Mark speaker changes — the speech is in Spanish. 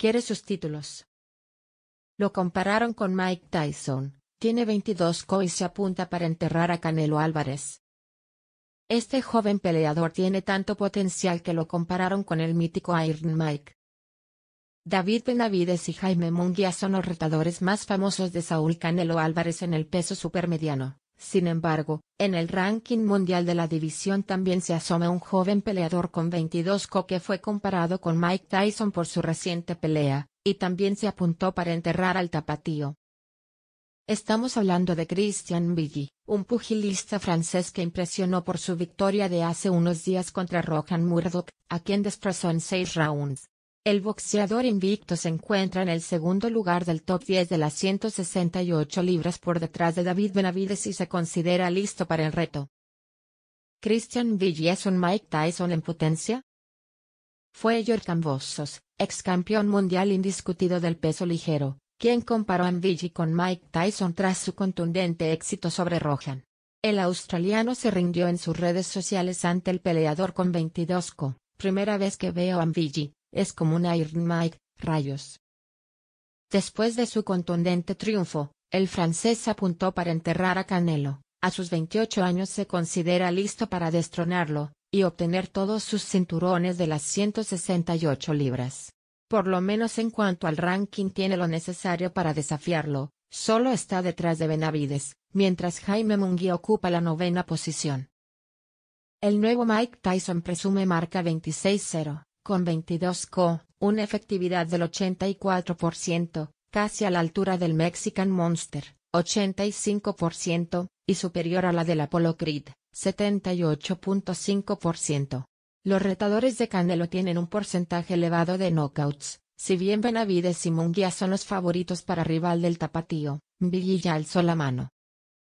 Speaker 1: Quiere sus títulos. Lo compararon con Mike Tyson, tiene 22 co y se apunta para enterrar a Canelo Álvarez. Este joven peleador tiene tanto potencial que lo compararon con el mítico Iron Mike. David Benavides y Jaime Munguía son los retadores más famosos de Saúl Canelo Álvarez en el peso supermediano. Sin embargo, en el ranking mundial de la división también se asoma un joven peleador con 22 co que fue comparado con Mike Tyson por su reciente pelea, y también se apuntó para enterrar al tapatío. Estamos hablando de Christian Billy, un pugilista francés que impresionó por su victoria de hace unos días contra Rohan Murdoch, a quien destrozó en seis rounds. El boxeador invicto se encuentra en el segundo lugar del top 10 de las 168 libras por detrás de David Benavides y se considera listo para el reto. Christian Vigy es un Mike Tyson en potencia. Fue Jordan Bossos, ex campeón mundial indiscutido del peso ligero, quien comparó a Vigie con Mike Tyson tras su contundente éxito sobre Rohan. El australiano se rindió en sus redes sociales ante el peleador con 22 co. Primera vez que veo a Vigie. Es como un Iron Mike, rayos. Después de su contundente triunfo, el francés apuntó para enterrar a Canelo. A sus 28 años se considera listo para destronarlo, y obtener todos sus cinturones de las 168 libras. Por lo menos en cuanto al ranking tiene lo necesario para desafiarlo, solo está detrás de Benavides, mientras Jaime Munguía ocupa la novena posición. El nuevo Mike Tyson presume marca 26-0 con 22 co, una efectividad del 84%, casi a la altura del Mexican Monster, 85%, y superior a la del Apollo Creed, 78.5%. Los retadores de Canelo tienen un porcentaje elevado de knockouts, si bien Benavides y Munguía son los favoritos para rival del tapatío, Villilla ya alzó la mano.